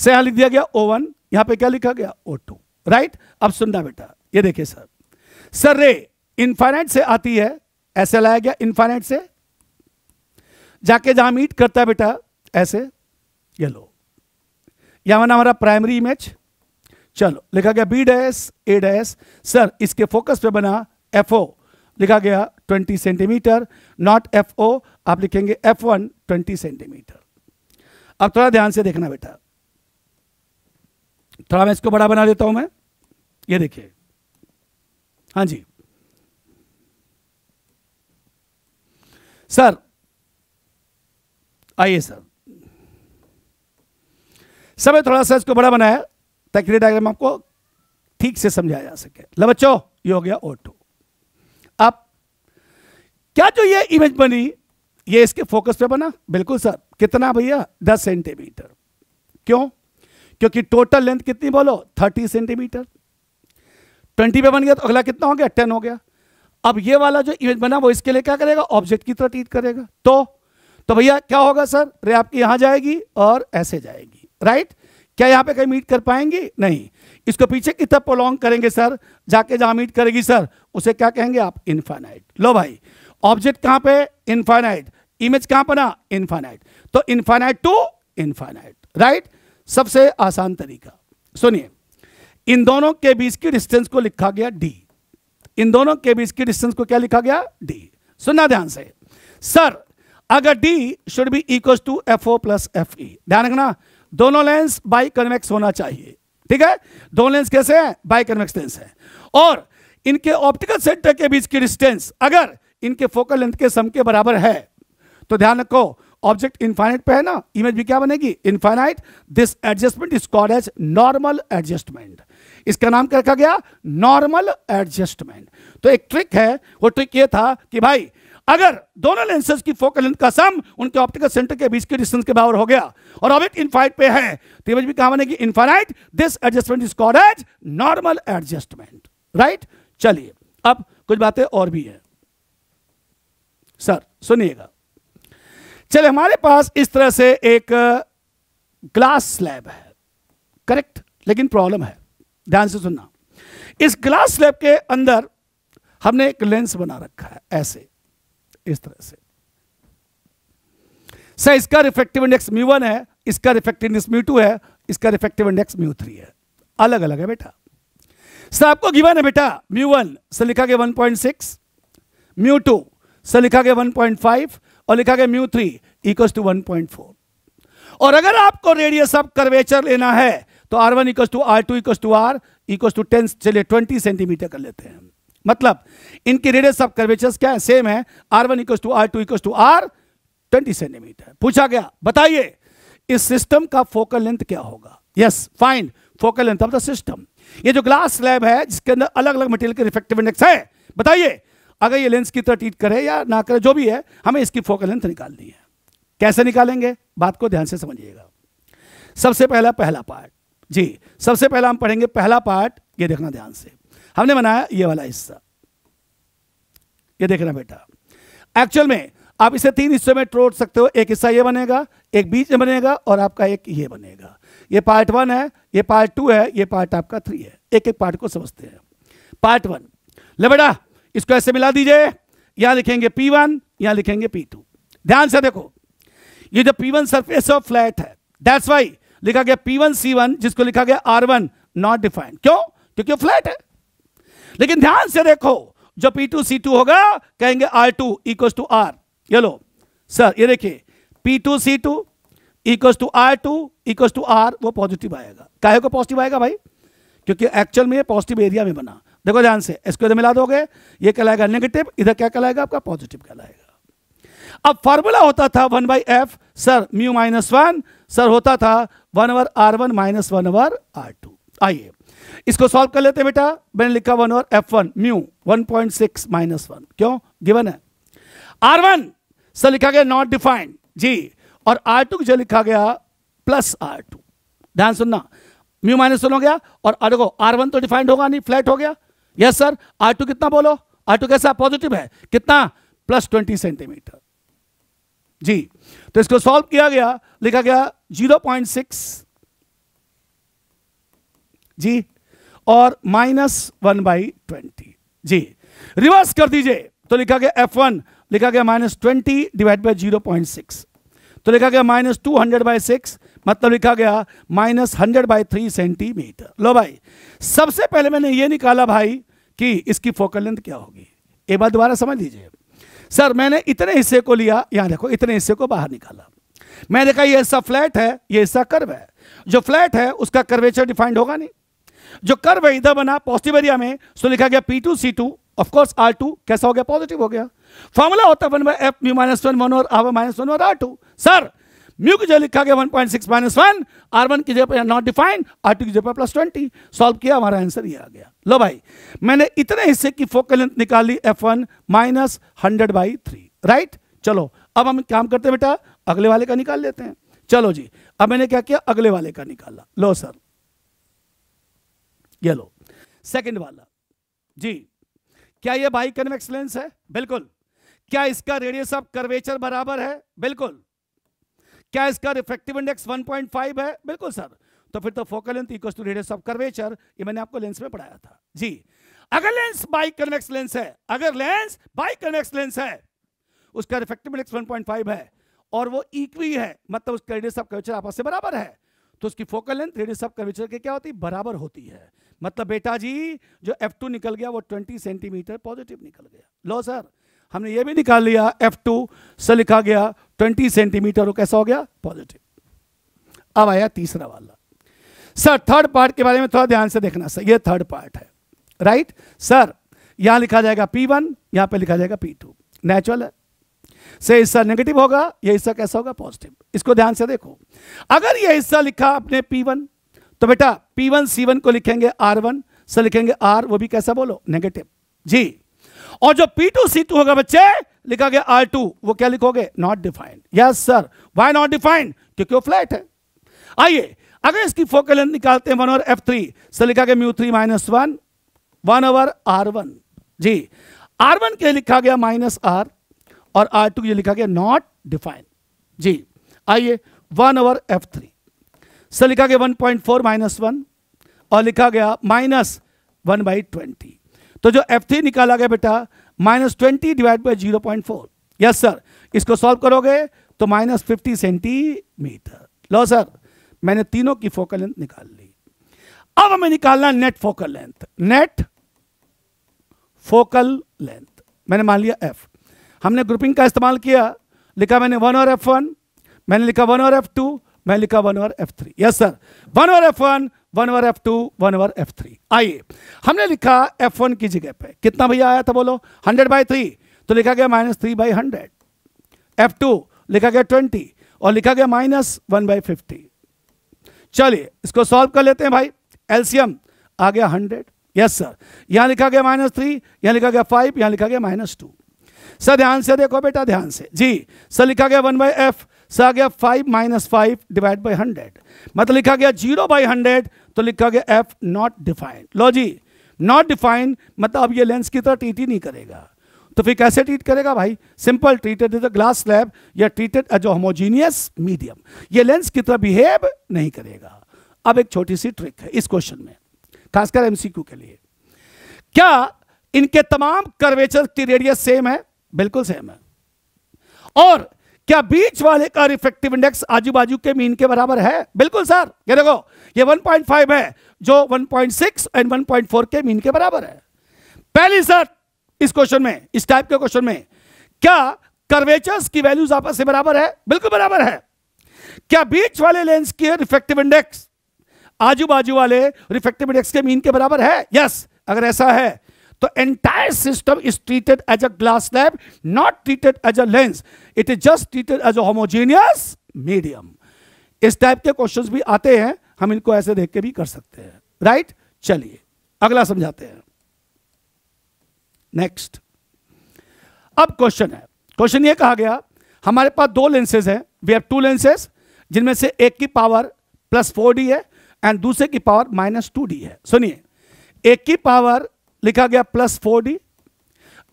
से यहां लिख दिया गया ओ वन यहां पर क्या लिखा गया ओ टू राइट अब सुनना बेटा ये देखिए सर सर रे इनफाइनाइट से आती है ऐसे लाया गया इनफाइनाइट से जाके जहां मीट करता है बेटा ऐसे ये लो यहां हमारा प्राइमरी इमेज चलो लिखा गया B dash A dash sir इसके फोकस पे बना एफ ओ लिखा गया 20 सेंटीमीटर नॉट एफ ओ आप लिखेंगे एफ वन ट्वेंटी सेंटीमीटर अब थोड़ा ध्यान से देखना बेटा थोड़ा मैं इसको बड़ा बना देता हूं मैं ये देखिए हाँ जी सर आइए सर सब थोड़ा सा इसको बड़ा बनाया ताकि डायग्राम आपको ठीक से समझाया जा सके लो बच्चो ये हो गया ओ टू अब क्या जो ये इमेज बनी ये इसके फोकस पे बना बिल्कुल सर कितना भैया दस सेंटीमीटर क्यों क्योंकि टोटल लेंथ कितनी बोलो थर्टी सेंटीमीटर ट्वेंटी पे बन गया तो अगला कितना हो गया टेन हो गया अब ये वाला जो इमेज बना वो इसके लिए क्या करेगा ऑब्जेक्ट की तरह ट्रीट करेगा तो तो भैया क्या होगा सर रे आपकी यहां जाएगी और ऐसे जाएगी राइट क्या यहाँ पे कहीं मीट कर पाएंगे नहीं इसको पीछे की तरफ प्रोलॉन्ग करेंगे सर जाके जहाँ मीट करेगी सर उसे क्या कहेंगे आप इन्फाइनाइट लो भाई ऑब्जेक्ट कहाँ पे इन्फाइनाइट इमेज कहाँ बना इन्फाइनाइट तो इन्फाइनाइट टू इन्फाइनाइट राइट सबसे आसान तरीका सुनिए इन दोनों के बीच की डिस्टेंस को लिखा गया डी इन दोनों के बीच की डिस्टेंस को क्या लिखा गया डी सुनना ध्यान से सर अगर D should be equal to F O plus F E ध्यान रखना दोनों लेंस बाई कन्वेक्स होना चाहिए ठीक है दोनों लेंस कैसे हैं बाई कन्वेक्स लेंस है और इनके ऑप्टिकल सेंटर के बीच की डिस्टेंस अगर इनके फोकल लेंथ के सम के बराबर है तो ध्यान रखो ऑब्जेक्ट इनफाइनाइट पे है ना इमेज भी क्या बनेगी infinite this adjustment is called as normal adjustment इसका नाम क्या रखा गया नॉर्मल एडजस्टमेंट तो एक ट्रिक है वो ट्रिक ये था कि भाई अगर दोनों लेंसेज की फोकल लेंथ का सम उनके ऑप्टिकल सेंटर के बीच के डिस्टेंस के बराबर हो गया और अब एक इनफाइट पे है तो इमेज भी कहा बनेगी infinite this adjustment is called as normal adjustment right चलिए अब कुछ बातें और भी है सर सुनिएगा चले हमारे पास इस तरह से एक ग्लास स्लैब है करेक्ट लेकिन प्रॉब्लम है ध्यान से सुनना इस ग्लास स्लैब के अंदर हमने एक लेंस बना रखा है ऐसे इस तरह से सर इसका रिफेक्टिव इंडेक्स म्यू वन है इसका रिफेक्टिव इंडेक्स म्यू टू है इसका रिफेक्टिव इंडेक्स म्यू थ्री है अलग अलग है बेटा सर आपको गिवन है बेटा म्यू वन सर लिखा गया one point six mu two sir लिखा गया वन पॉइंट फाइव और लिखा गया mu three equals to one point four और अगर आपको रेडियस ऑफ कर्वेचर लेना है तो R one equals to R two equals to R equals to ten चलिए ट्वेंटी सेंटीमीटर कर लेते हैं मतलब इनकी रेडियस ऑफ कर्वेचर क्या है सेम है R one equal to R two equal to R twenty centimetre पूछा गया बताइए इस सिस्टम का फोकल लेंथ क्या होगा yes fine focal length of the system ये जो ग्लास स्लैब है जिसके अंदर अलग अलग मटेरियल के रिफेक्टिव इंडेक्स है बताइए अगर ये लेंस की तरह ट्रीट करे या ना करे जो भी है हमें इसकी फोकल लेंथ निकालनी है कैसे निकालेंगे बात को ध्यान से समझिएगा सबसे पहला पहला पार्ट जी सबसे पहला हम पढ़ेंगे पहला पार्ट ये देखना ध्यान से हमने बनाया ये वाला हिस्सा ये देखना बेटा एक्चुअल में आप इसे तीन हिस्सों में तोड़ सकते हो एक हिस्सा ये बनेगा एक बीच में बनेगा और आपका एक ये बनेगा ये पार्ट वन है ये पार्ट टू है ये पार्ट आपका थ्री है एक एक पार्ट को समझते हैं पार्ट वन ले बेटा इसको ऐसे मिला दीजिए यहां लिखेंगे पी वन यहां लिखेंगे पी टू ध्यान से देखो ये जो P one surface of flat है दैट्स वाई लिखा गया पी वन सी वन जिसको लिखा गया आर वन नॉट डिफाइंड क्यों क्योंकि फ्लैट है लेकिन ध्यान से देखो जो पी टू सी टू होगा कहेंगे R two equal to R ये लो सर ये देखिए P two C two equal to R two equal to R वो पॉजिटिव आएगा काहे को पॉजिटिव आएगा भाई क्योंकि एक्चुअल में ये पॉजिटिव एरिया में बना देखो ध्यान से इसको इधर मिला दोगे ये कहलाएगा नेगेटिव इधर क्या कहलाएगा आपका पॉजिटिव कहलाएगा अब फॉर्मूला होता था one by F sir mu minus one sir होता था one over R one minus one over R two आइए इसको सॉल्व कर लेते बेटा मैंने लिखा वन और F one mu one point six minus one क्यों गिवन है आर वन सर लिखा गया नॉट डिफाइंड जी और आर टू जो लिखा गया प्लस आर टू ध्यान सुनना म्यू माइनस वन हो गया और देखो आर वन तो डिफाइंड होगा नहीं फ्लैट हो गया यस सर आर टू कितना बोलो आर टू कैसा पॉजिटिव है कितना प्लस ट्वेंटी सेंटीमीटर जी तो इसको सॉल्व किया गया लिखा गया जीरो पॉइंट सिक्स जी और माइनस वन बाई ट्वेंटी जी रिवर्स कर दीजिए तो लिखा गया एफ वन लिखा गया minus twenty divide by zero point six तो लिखा गया minus two hundred by six मतलब लिखा गया minus hundred by three centimetre लो भाई सबसे पहले मैंने ये निकाला भाई कि इसकी फोकल लेंथ क्या होगी एक बार दोबारा समझ लीजिए सर मैंने इतने हिस्से को लिया यहां देखो इतने हिस्से को बाहर निकाला मैंने देखा ये हिस्सा फ्लैट है ये हिस्सा कर्व है जो फ्लैट है उसका कर्वेचर डिफाइंड होगा नहीं जो कर है इधर बना पॉजिटिव एरिया में सो लिखा गया P two C two of course R two कैसा हो गया पॉजिटिव हो गया फॉर्मूला होता है one by F mu minus one one और आर माइनस वन और आर टू सर म्यू की जगह लिखा गया one point six minus one R one की जगह पर नॉट डिफाइंड आर टू की जगह पर प्लस ट्वेंटी सॉल्व किया हमारा आंसर ये आ गया लो भाई मैंने इतने हिस्से की फोकल लेंथ निकाल ली F one minus hundred by three right चलो अब हम काम करते हैं बेटा अगले वाले का निकाल लेते हैं चलो जी अब मैंने क्या किया अगले वाले का निकाला लो सर ये लो सेकंड वाला जी क्या ये बाई कन्वेक्स लेंस है बिल्कुल क्या इसका रेडियस ऑफ कर्वेचर बराबर है बिल्कुल क्या इसका रिफ्लेक्टिव इंडेक्स 1.5 है बिल्कुल सर तो फिर तो focal length equal to radius of curvature ये मैंने आपको लेंस में पढ़ाया था जी अगर लेंस बाई कन्वेक्स लेंस है अगर लेंस बाई कन्वेक्स लेंस है उसका रिफ्लेक्टिव इंडेक्स वन है और वो इक्वी है मतलब उसका रेडियस ऑफ कर्वेचर आपस से बराबर है तो उसकी focal length radius of curvature के क्या होती है बराबर होती है मतलब बेटा जी जो एफ टू निकल गया वो ट्वेंटी सेंटीमीटर पॉजिटिव निकल गया लो सर हमने ये भी निकाल लिया एफ टू से लिखा गया ट्वेंटी सेंटीमीटर वो कैसा हो गया पॉजिटिव अब आया तीसरा वाला सर थर्ड पार्ट के बारे में थोड़ा ध्यान से देखना सर ये थर्ड पार्ट है राइट सर यहां लिखा जाएगा पी वन यहां पर लिखा जाएगा पी टू नेचुरल है से हिस्सा नेगेटिव होगा यह हिस्सा कैसा होगा पॉजिटिव इसको ध्यान से देखो अगर यह हिस्सा लिखा आपने पी वन तो बेटा पी वन सी वन को लिखेंगे आर वन से लिखेंगे आर वो भी कैसा बोलो नेगेटिव जी और जो P2 C2 सी टू होगा बच्चे लिखा गया आर टू वो क्या लिखोगे not defined yes sir why not defined क्योंकि वो फ्लैट है आइए अगर इसकी फोकल लेंथ निकालते हैं वन ओवर एफ थ्री से लिखा गया mu three minus one one over R one जी आर वन के लिखा गया माइनस आर और आर टू लिखा गया नॉट डिफाइंड जी आइए one over F three sir लिखा गया one point four minus one और लिखा गया माइनस वन बाई ट्वेंटी तो जो एफ थ्री निकाला गया बेटा minus twenty divide by zero point four yes sir इसको सॉल्व करोगे तो माइनस फिफ्टी सेंटीमीटर लो सर मैंने तीनों की फोकल लेंथ निकाल ली अब हमें निकालना net focal length net focal length मैंने मान लिया एफ हमने ग्रुपिंग का इस्तेमाल किया लिखा मैंने वन और एफ वन मैंने लिखा वन और एफ टू मैं लिखा one over F three yes sir one over F one one over F two one over F three आइए हमने लिखा एफ वन की जगह पे कितना भैया आया था बोलो हंड्रेड बाई थ्री तो लिखा गया minus three by hundred F two लिखा गया ट्वेंटी और लिखा गया माइनस वन बाई फिफ्टी चलिए इसको सॉल्व कर लेते हैं भाई एलसीएम आ गया हंड्रेड यस सर यहां लिखा गया माइनस थ्री यहां लिखा गया फाइव यहां लिखा गया माइनस टू सर ध्यान से देखो बेटा ध्यान से जी सर लिखा गया वन बाई एफ से आ गया five minus five divide by hundred मतलब लिखा गया जीरो बाई हंड्रेड तो लिखा गया एफ नॉट डिफाइंड लो जी नॉट डिफाइंड मतलब अब ये लेंस की तरह ट्रीट ही नहीं करेगा तो फिर कैसे ट्रीट करेगा भाई simple treated is a glass slab या ट्रीटेड एज होमोजीनियस मीडियम ये लेंस की तरह बिहेव नहीं करेगा अब एक छोटी सी ट्रिक है इस क्वेश्चन में खासकर एमसीक्यू के लिए क्या इनके तमाम कर्वेचर की रेडियस सेम है बिल्कुल सेम है और क्या बीच वाले का रिफेक्टिव इंडेक्स आजू बाजू के मीन के बराबर है बिल्कुल सर ये देखो ये 1.5 है जो 1.6 एंड 1.4 के मीन के बराबर है पहली सर इस क्वेश्चन में इस टाइप के क्वेश्चन में क्या कर्वेचर्स की वैल्यूज आपस से बराबर है बिल्कुल बराबर है क्या बीच वाले लेंस की रिफेक्टिव इंडेक्स आजू बाजू वाले रिफेक्टिव इंडेक्स के मीन के बराबर है यस अगर ऐसा है तो entire system is treated as a glass slab not treated as a lens it is just treated as a homogeneous medium इस टाइप के क्वेश्चंस भी आते हैं हम इनको ऐसे देख के भी कर सकते हैं राइट right? चलिए अगला समझाते हैं नेक्स्ट अब क्वेश्चन है क्वेश्चन ये कहा गया हमारे पास दो लेंसेज हैं वी हैव टू लेंसेज जिनमें से एक की पावर प्लस फोर डी है एंड दूसरे की पावर माइनस टू डी है सुनिए एक की पावर लिखा गया प्लस फोर डी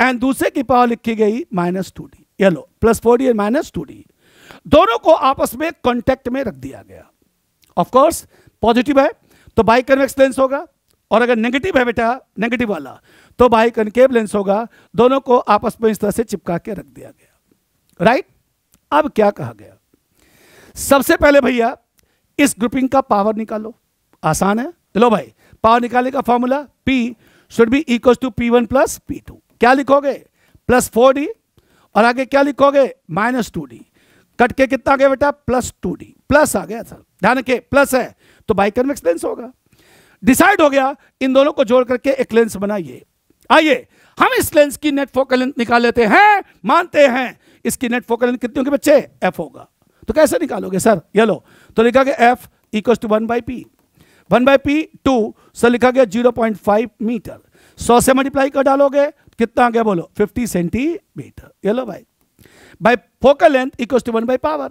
एंड दूसरे की पावर लिखी गई माइनस टू डी ये plus four D and minus two D दोनों को आपस में कॉन्टेक्ट में रख दिया गया ऑफ कोर्स पॉजिटिव है तो बाई कन्वेक्स होगा और अगर नेगेटिव है बेटा नेगेटिव वाला तो बाई कनकेव लेंस होगा दोनों को आपस में इस तरह से चिपका के रख दिया गया राइट अब क्या कहा गया सबसे पहले भैया इस ग्रुपिंग का पावर निकालो आसान है लो भाई पावर निकालने का formula P should be equal to P one plus P two क्या लिखोगे प्लस फोर डी और आगे क्या लिखोगे माइनस टू डी कट के कितना आ गया बेटा प्लस टू डी प्लस आ गया सर ध्यान के प्लस है तो बाई कन्वेक्स होगा डिसाइड हो गया इन दोनों को जोड़ करके एक लेंस बनाइए आइए हम इस लेंस की नेट फोकल लेंथ निकाल लेते हैं मानते हैं इसकी नेट फोकल लेंथ कितनी होगी बच्चे एफ होगा तो कैसे निकालोगे सर ये लो तो लिखा कि F इक्व to one by P one by P two sir लिखा गया जीरो पॉइंट फाइव मीटर सौ से मल्टीप्लाई कर डालोगे कितना आ गया बोलो फिफ्टी सेंटीमीटर ये लो भाई by focal length equal to one by power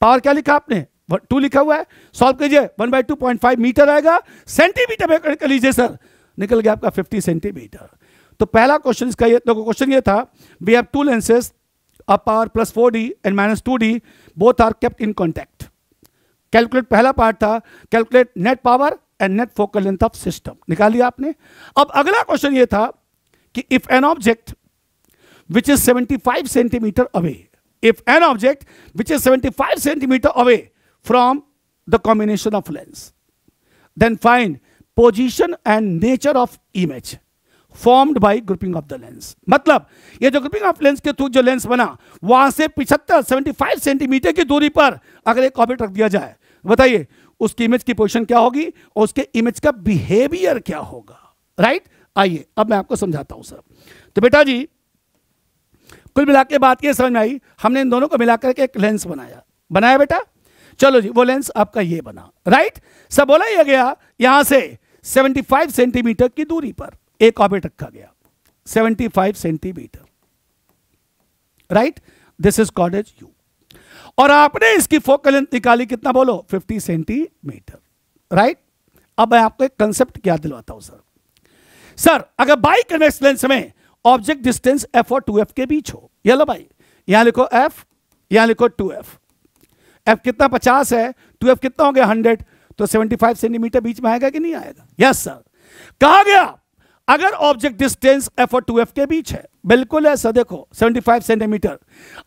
power क्या लिखा आपने टू लिखा हुआ है सॉल्व कीजिए one by two point five metre आएगा सेंटीमीटर में कर लीजिए सर निकल गया आपका फिफ्टी सेंटीमीटर तो पहला क्वेश्चन इसका ये क्वेश्चन ये था we have two lenses a power plus four D and minus two D both are kept in contact calculate पहला पार्ट था calculate net power and net focal length of system निकाल लिया आपने अब अगला क्वेश्चन ये था कि if an object which is 75 centimetre away if an object which is 75 centimetre away from the combination of lens then find position and nature of image formed by grouping of the lens मतलब ये जो grouping of lens के through जो lens बना वहां से पिछहत्तर seventy five centimetre की दूरी पर अगर एक ऑबिट रख दिया जाए बताइए उसकी इमेज की पोजिशन क्या होगी और उसके इमेज का बिहेवियर क्या होगा राइट आइए अब मैं आपको समझाता हूं सर तो बेटा जी कुल मिला के बात यह समझ में आई हमने इन दोनों को मिलाकर के एक लेंस बनाया बनाया बेटा चलो जी वो लेंस आपका ये बना राइट सब बोला ही गया यहां से 75 सेंटीमीटर की दूरी पर एक ऑर्बिट रखा गया 75 centimetre right this is called as U और आपने इसकी फोकल लेंथ निकाली कितना बोलो 50 सेंटीमीटर राइट अब मैं आपको एक कंसेप्ट क्या दिलवाता हूं सर सर अगर बाई कन्वेक्स लेंस में ऑब्जेक्ट डिस्टेंस एफ और टू एफ के बीच हो ये लो भाई यहां लिखो एफ यहां लिखो टू एफ एफ कितना पचास है टू एफ कितना हो गया हंड्रेड तो सेवेंटी फाइव सेंटीमीटर बीच में आएगा कि नहीं आएगा यस सर कहा गया अगर ऑब्जेक्ट डिस्टेंस एफ और टू एफ के बीच है बिल्कुल ऐसा देखो 75 सेंटीमीटर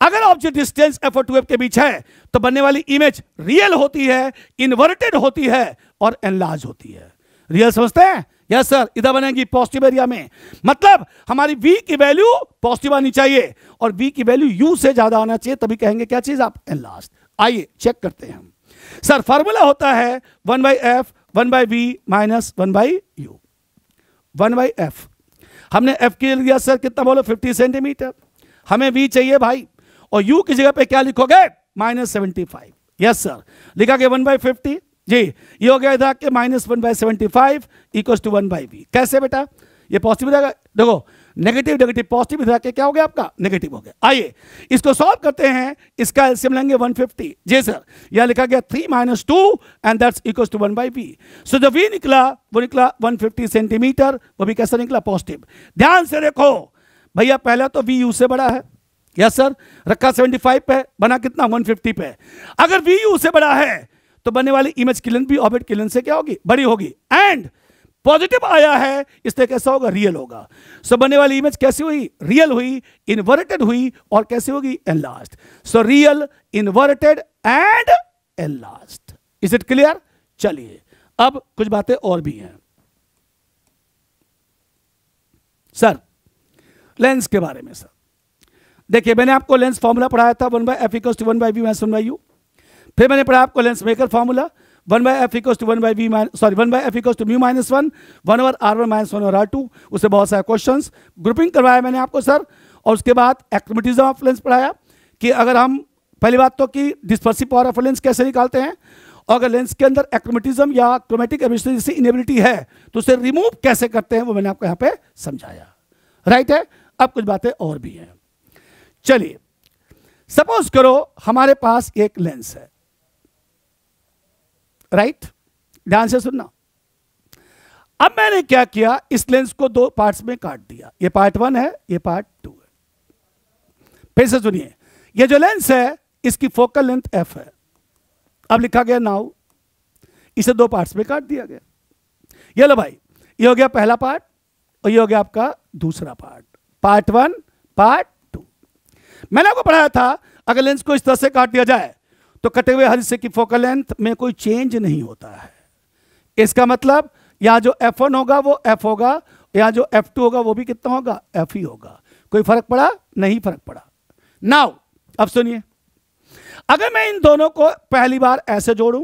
अगर ऑब्जेक्ट डिस्टेंस एफ और टू एफ के बीच है तो बनने वाली इमेज रियल होती है इन्वर्टेड होती है और एनलार्ज होती है रियल समझते हैं यस सर इधर बनेगी पॉजिटिव एरिया में मतलब हमारी वी की वैल्यू पॉजिटिव आनी चाहिए और वी की वैल्यू यू से ज्यादा आना चाहिए तभी कहेंगे क्या चीज आप एनलार्ज आइए चेक करते हैं हम सर फॉर्मूला होता है one by F one by V minus one by U one by F हमने एफ के लिया सर कितना बोलो फिफ्टी सेंटीमीटर हमें वी चाहिए भाई और यू की जगह पे क्या लिखोगे minus seventy five yes sir लिखा गया वन बाई फिफ्टी जी ये हो गया इधर के minus one by seventy five equal to one by V कैसे बेटा ये पॉजिटिव हो जाएगा देखो नेगेटिव नेगेटिव पॉजिटिव इधर क्या हो गया आपका नेगेटिव हो गया आइए इसको सॉल्व करते हैं इसका एल्सियम लेंगे 150 जी सर यह लिखा गया three minus two and that's equal to one by V so जब वी निकला वो निकला 150 सेंटीमीटर वो भी कैसा निकला पॉजिटिव ध्यान से देखो भैया पहला तो वी यू से बड़ा है यस yes, सर रखा 75 पे बना कितना 150 पे अगर वी यू से बड़ा है तो बनने वाली इमेज किलन भी ऑबिट किलन से क्या होगी बड़ी होगी एंड पॉजिटिव आया है इसलिए कैसा होगा रियल होगा सो बनने वाली इमेज कैसी हुई रियल हुई इन्वर्टेड हुई और कैसी होगी enlarged so real inverted and enlarged is it clear चलिए अब कुछ बातें और भी हैं सर लेंस के बारे में सर देखिए मैंने आपको लेंस फॉर्मूला पढ़ाया था one by F two one by V one by U फिर मैंने पढ़ा आपको lens maker formula one by F equals to one by B minus sorry one by F equals to mu minus one one over R one minus one over R two उससे बहुत सारे question grouping करवाया मैंने आपको sir और उसके बाद एक्टिविटीज़म of lens पढ़ाया कि अगर हम पहली बात तो कि डिस्पर्सिव पावर ऑफ लेंस कैसे निकालते हैं और अगर लेंस के अंदर एक्रोमेटिज्म या क्रोमेटिक जैसी इनेबिलिटी है तो उसे रिमूव कैसे करते हैं वो मैंने आपको यहाँ पे समझाया राइट है अब कुछ बातें और भी हैं चलिए सपोज करो हमारे पास एक लेंस है राइट ध्यान से सुनना अब मैंने क्या किया इस लेंस को दो पार्ट्स में काट दिया ये पार्ट वन है ये पार्ट टू है फिर से सुनिए ये जो लेंस है इसकी फोकल लेंथ एफ है अब लिखा गया नाउ इसे दो पार्ट्स में काट दिया गया ये लो भाई ये हो गया पहला पार्ट और ये हो गया आपका दूसरा part part one part two मैंने आपको पढ़ाया था अगर लेंस को इस तरह से काट दिया जाए तो कटे हुए हल से की फोकल लेंथ में कोई चेंज नहीं होता है इसका मतलब यहां जो एफ वन होगा वो एफ होगा यहां जो एफ टू होगा वो भी कितना होगा एफ ही होगा कोई फर्क पड़ा नहीं फर्क पड़ा नाउ अब सुनिए अगर मैं इन दोनों को पहली बार ऐसे जोड़ू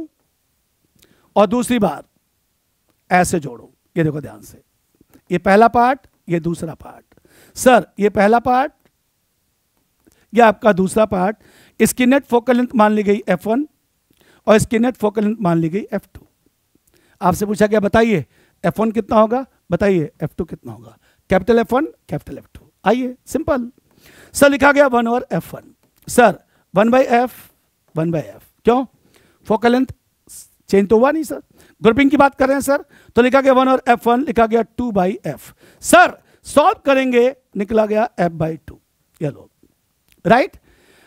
और दूसरी बार ऐसे जोड़ू ये देखो ध्यान से ये पहला पार्ट ये दूसरा पार्ट सर ये पहला पार्ट ये आपका दूसरा पार्ट इसकी नेट फोकल लेंथ मान ली गई एफ वन और इसकी नेट फोकल लेंथ मान ली गई एफ टू आपसे पूछा गया बताइए एफ वन कितना होगा बताइए एफ टू कितना होगा capital F one capital F two आइए सिंपल सर लिखा गया वन और F one sir one by F one by F क्यों फोकल लेंथ चेंज तो हुआ नहीं सर ग्रुपिंग की बात कर रहे हैं सर तो लिखा गया वन और एफ वन लिखा गया two by F sir solve करेंगे निकला गया एफ बाई टू ये राइट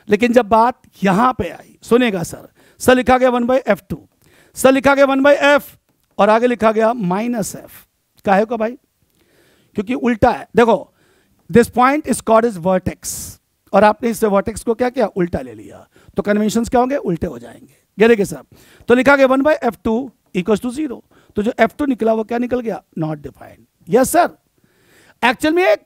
लेकिन जब बात यहां पे आई सुनेगा सर सर लिखा गया one by F two sir लिखा गया वन बाई एफ और आगे लिखा गया माइनस एफ काहे का भाई क्योंकि उल्टा है देखो this point is called is vertex और आपने इस वर्टेक्स को क्या किया उल्टा ले लिया तो कन्वेंशन क्या होंगे उल्टे हो जाएंगे ये देखिए तो लिखा गया one by F two equal to zero तो जो एफ टू निकला वो क्या निकल गया not defined yes sir actual में एक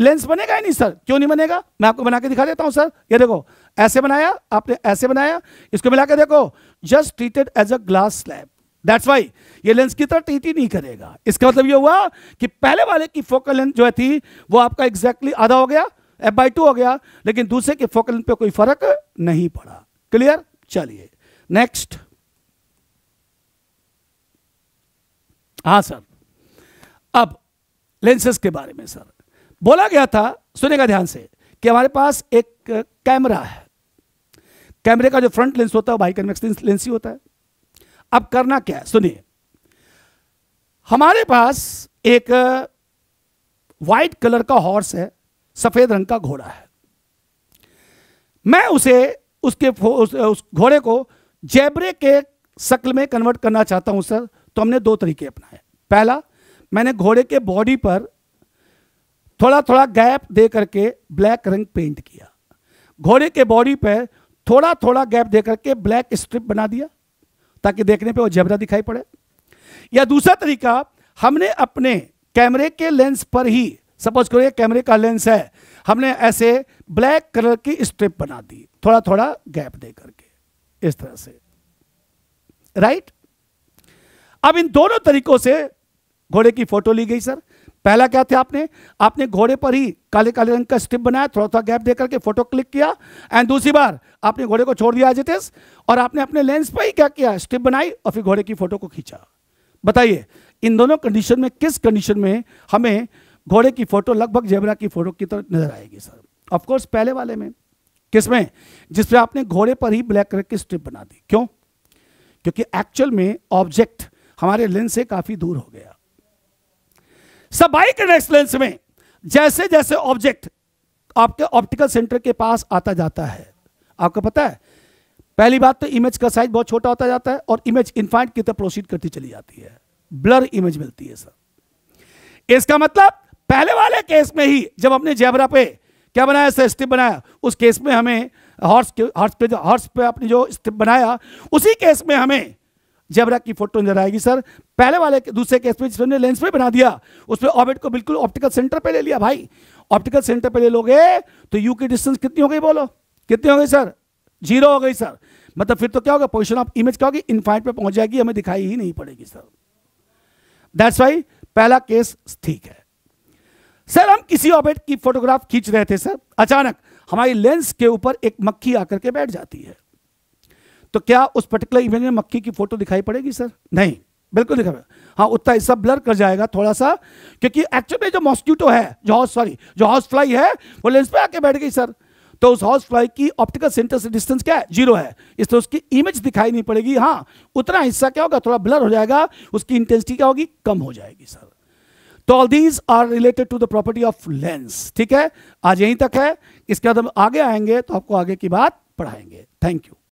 लेंस बनेगा ही नहीं सर क्यों नहीं बनेगा मैं आपको बना के दिखा देता हूं सर ये देखो ऐसे बनाया आपने ऐसे बनाया इसको मिला के देखो just treated as a glass slab that's why ये लेंस की तरह ट्रीट नहीं करेगा इसका मतलब ये हुआ कि पहले वाले की फोकल लेंथ जो थी वो आपका एग्जैक्टली exactly आधा हो गया एफ बाई टू हो गया लेकिन दूसरे के फोकल लेंथ पे कोई फर्क नहीं पड़ा क्लियर चलिए नेक्स्ट हाँ सर अब लेंसेस के बारे में सर बोला गया था सुनेगा ध्यान से कि हमारे पास एक कैमरा है कैमरे का जो फ्रंट लेंस होता है बाइक लेंस ही होता है अब करना क्या है सुनिए हमारे पास एक वाइट कलर का हॉर्स है सफेद रंग का घोड़ा है मैं उसे उसके उस, उस घोड़े को जेबरे के शक्ल में कन्वर्ट करना चाहता हूं सर तो हमने दो तरीके अपनाए पहला मैंने घोड़े के बॉडी पर थोड़ा थोड़ा गैप दे करके ब्लैक रंग पेंट किया घोड़े के बॉडी पर थोड़ा थोड़ा गैप दे करके ब्लैक स्ट्रिप बना दिया ताकि देखने पे वो जबरा दिखाई पड़े या दूसरा तरीका हमने अपने कैमरे के लेंस पर ही सपोज करो ये कैमरे का लेंस है हमने ऐसे ब्लैक कलर की स्ट्रिप बना दी थोड़ा थोड़ा गैप दे करके इस तरह से राइट अब इन दोनों तरीकों से घोड़े की फोटो ली गई सर पहला क्या था आपने आपने घोड़े पर ही काले काले रंग का स्ट्रिप बनाया थोड़ा थोड़ा गैप देकर के फोटो क्लिक किया एंड दूसरी बार आपने घोड़े को छोड़ दिया जितेस और आपने अपने लेंस पर ही क्या किया स्ट्रिप बनाई और फिर घोड़े की फोटो को खींचा बताइए इन दोनों कंडीशन में किस कंडीशन में हमें घोड़े की फोटो लगभग जेबरा की फोटो की तरह नजर आएगी सर ऑफकोर्स पहले वाले में किसमें जिसमें आपने घोड़े पर ही ब्लैक कलर की स्ट्रिप बना दी क्यों क्योंकि एक्चुअल में ऑब्जेक्ट हमारे लेंस से काफ़ी दूर हो गया सबाइक एक्सलेंस में जैसे जैसे ऑब्जेक्ट आपके ऑप्टिकल सेंटर के पास आता जाता है आपको पता है पहली बात तो इमेज का साइज बहुत छोटा होता जाता है और इमेज इन्फाइंट की तरफ प्रोसीड करती चली जाती है ब्लर इमेज मिलती है सर इसका मतलब पहले वाले केस में ही जब अपने जैबरा पे क्या बनाया सर स्टिप बनाया उस केस में हमें हॉर्स के हॉर्स पे हॉर्स पे आपने जो स्टिप बनाया उसी केस में हमें जेबरा की फोटो नजर आएगी सर पहले वाले के दूसरे केस में लेंस पे बना दिया उसमें ऑबिट को बिल्कुल ऑप्टिकल सेंटर पे ले लिया भाई ऑप्टिकल सेंटर पे ले लोगे तो यू की डिस्टेंस कितनी हो गई बोलो कितनी हो गई सर जीरो हो गई सर मतलब फिर तो क्या होगा पोजिशन ऑफ इमेज क्या होगी इनफाइट पर पहुंच जाएगी हमें दिखाई ही नहीं पड़ेगी सर दैट्स वाई पहला केस ठीक है सर हम किसी ऑबिट की फोटोग्राफ खींच रहे थे सर अचानक हमारी लेंस के ऊपर एक मक्खी आकर के बैठ जाती है तो क्या उस पर्टिकुलर इमेज में मक्खी की फोटो दिखाई पड़ेगी सर नहीं बिल्कुल दिखा हाँ उतना हिस्सा ब्लर कर जाएगा थोड़ा सा क्योंकि एक्चुअल में जो मॉस्क्यूटो है जो हाउस सॉरी जो हाउस फ्लाई है वो लेंस पे आके बैठ गई सर तो उस हॉर्स फ्लाई की ऑप्टिकल सेंटर से डिस्टेंस क्या है जीरो है इससे तो उसकी इमेज दिखाई नहीं पड़ेगी हाँ उतना हिस्सा क्या होगा थोड़ा ब्लर हो जाएगा उसकी इंटेंसिटी क्या होगी कम हो जाएगी सर तो all these are related to the property of lens ठीक है आज यहीं तक है इसके बाद हम आगे आएंगे तो आपको आगे की बात पढ़ाएंगे थैंक यू